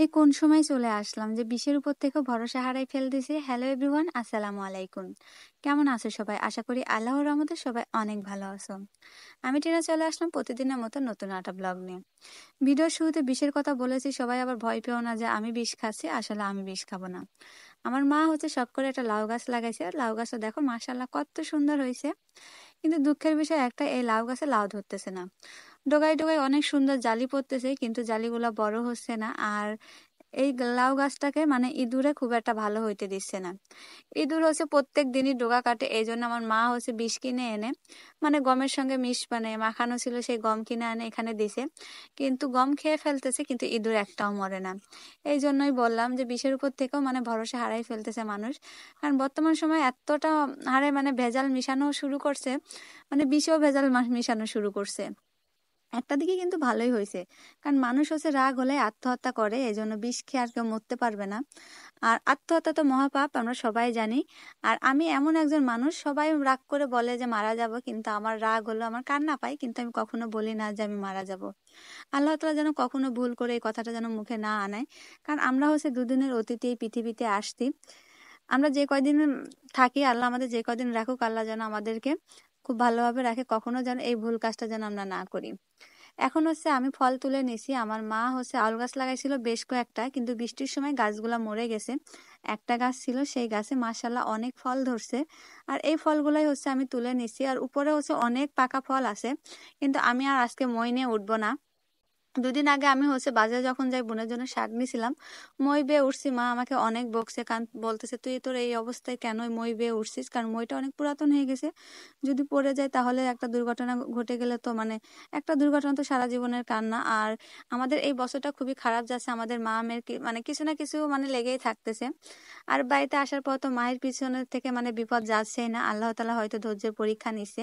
এই কোন সময় চলে আসলাম যে বিশ্বের উপর থেকে ভরসা হারাই ফেল দিছে হ্যালো এভরিওয়ান আসসালামু আলাইকুম কেমন আছো সবাই আশা করি আল্লাহর রহমতে সবাই অনেক ভালো আছো আমি টেরা চলে আসলাম প্রতিদিনের মতো নতুন আটা ব্লগ নিয়ে ভিডিও শুরুতে বিষের কথা বলেছি সবাই আবার ভয় পেও না যে আমি বিষ খাচ্ছি আসলে আমি বিষ খাবো না আমার মা হচ্ছে সব করে একটা লাউ গাছ লাগাইছে লাউ গাছটা দেখো মাসাল্লাহ কত সুন্দর হয়েছে কিন্তু দুঃখের বিষয় একটা এই লাউ গাছে লাউ ধরতেছে না ডোগায় ডোগায় অনেক সুন্দর জালি পড়তেছে কিন্তু জালিগুলা বড় হচ্ছে না আর এই লাউ গাছটাকে মানে ইঁদুরে খুব একটা ভালো হইতে দিচ্ছে না ইঁদুর হচ্ছে প্রত্যেক দিনই ডোগা কাটে এই জন্য আমার মা হচ্ছে বিষ কিনে এনে মানে গমের সঙ্গে মিশ মানে মাখানো ছিল সেই গম কিনে এনে এখানে দিছে কিন্তু গম খেয়ে ফেলতেছে কিন্তু ইঁদুর একটাও মরে না এই জন্যই বললাম যে বিষের উপর থেকেও মানে ভরসা হারাই ফেলতেছে মানুষ কারণ বর্তমান সময় এতটা হারে মানে ভেজাল মিশানো শুরু করছে মানে বিষেও ভেজাল মিশানো শুরু করছে একটা দিকে কিন্তু ভালোই হয়েছে কারণ মানুষ হচ্ছে রাগ হলে আত্মহত্যা করে এই জন্য বিষ খেয়ে আর কেউ মরতে পারবে না আর আত্মহত্যা তো মহাপাপ আমরা সবাই জানি আর আমি এমন একজন মানুষ সবাই রাগ করে বলে যে মারা যাব কিন্তু আমার রাগ হলো আমার কান্না পাই কিন্তু আমি কখনো বলি না যে আমি মারা যাব আল্লাহ তালা যেন কখনো ভুল করে এই কথাটা যেন মুখে না আনায় কারণ আমরা হচ্ছে দুদিনের অতীতে এই পৃথিবীতে আসছি আমরা যে কয়দিন থাকি আল্লাহ আমাদের যে কয়দিন রাখুক আল্লাহ যেন আমাদেরকে খুব ভালোভাবে রাখে কখনো যেন এই ভুল কাজটা যেন আমরা না করি এখন হচ্ছে আমি ফল তুলে নিছি আমার মা হচ্ছে আলু গাছ লাগাইছিল বেশ কয়েকটা কিন্তু বৃষ্টির সময় গাছগুলো মরে গেছে একটা গাছ ছিল সেই গাছে মাসাল্লাহ অনেক ফল ধরছে আর এই ফলগুলাই হচ্ছে আমি তুলে নিছি আর উপরে হচ্ছে অনেক পাকা ফল আছে কিন্তু আমি আর আজকে মই নিয়ে উঠবো না দুদিন আগে আমি হচ্ছে বাজারে যখন যাই বোনের জন্য শাক নিছিলাম মই বেয়ে উঠছি মা আমাকে অনেক বকছে কারণ বলতেছে তুই তোর এই অবস্থায় কেন মই বেয়ে উঠছিস কারণ মইটা অনেক পুরাতন হয়ে গেছে যদি পড়ে যায় তাহলে একটা দুর্ঘটনা ঘটে গেলে তো মানে একটা দুর্ঘটনা তো সারা জীবনের কান্না আর আমাদের এই বছরটা খুবই খারাপ যাচ্ছে আমাদের মা মেয়ের মানে কিছু না কিছু মানে লেগেই থাকতেছে আর বাড়িতে আসার পর তো মায়ের পিছনে থেকে মানে বিপদ যাচ্ছেই না আল্লাহ তালা হয়তো ধৈর্যের পরীক্ষা নিছে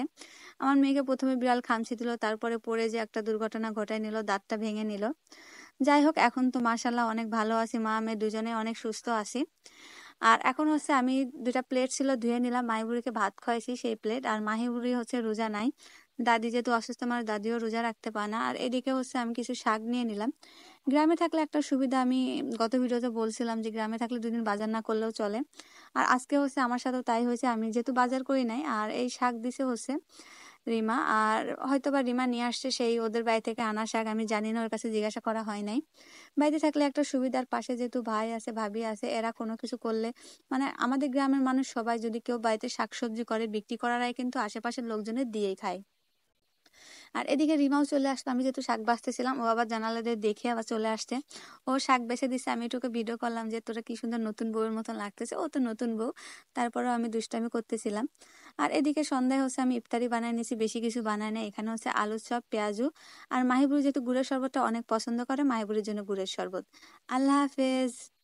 আমার মেয়েকে প্রথমে বিড়াল খামছি দিল তারপরে পড়ে যে একটা দুর্ঘটনা ঘটাই নিল দাঁতটা ভেঙে নিল যাই হোক এখন তো মার্শাল্লাহ অনেক ভালো আছি মা আমি দুজনে অনেক সুস্থ আছি আর এখন হচ্ছে আমি দুটা প্লেট ছিল ধুয়ে নিলাম মাহিবুড়িকে ভাত খাওয়াইছি সেই প্লেট আর মাহিবুড়ি হচ্ছে রোজা নাই দাদি যেহেতু অসুস্থ আমার দাদিও রোজা রাখতে পারে না আর এদিকে হচ্ছে আমি কিছু শাক নিয়ে নিলাম গ্রামে থাকলে একটা সুবিধা আমি গত ভিডিওতে বলছিলাম যে গ্রামে থাকলে দুদিন বাজার না করলেও চলে আর আজকে হচ্ছে আমার সাথেও তাই হয়েছে আমি যেহেতু বাজার করি নাই আর এই শাক দিছে হচ্ছে রিমা আর হয়তো বা রিমা নিয়ে আসছে সেই ওদের বাড়ি থেকে আনা শাক আমি জানি না ওর কাছে জিজ্ঞাসা করা হয় নাই বাড়িতে থাকলে একটা সুবিধার পাশে যেহেতু ভাই আছে ভাবি আছে এরা কোনো কিছু করলে মানে আমাদের গ্রামের মানুষ সবাই যদি কেউ বাড়িতে শাকসবজি করে বিক্রি করার আগে কিন্তু আশেপাশের লোকজনের দিয়েই খায় আর এদিকে রিমাও চলে আসতো আমি যেহেতু শাক বাঁচতেছিলাম ও আবার জানালা দিয়ে দেখে আবার চলে আসছে ও শাক বেছে দিচ্ছে আমি একটুকে ভিডিও করলাম যে তোরা কি সুন্দর নতুন বউয়ের মতন লাগতেছে ও তো নতুন বউ তারপরেও আমি দুষ্টামি করতেছিলাম আর এদিকে সন্ধ্যায় হচ্ছে আমি ইফতারি বানায় নিয়েছি বেশি কিছু বানায় নেই এখানে হচ্ছে আলু চপ পেঁয়াজু আর মাহিবুর যেহেতু গুড়ের শরবতটা অনেক পছন্দ করে মাহিবুরের জন্য গুড়ের শরবত আল্লাহ হাফেজ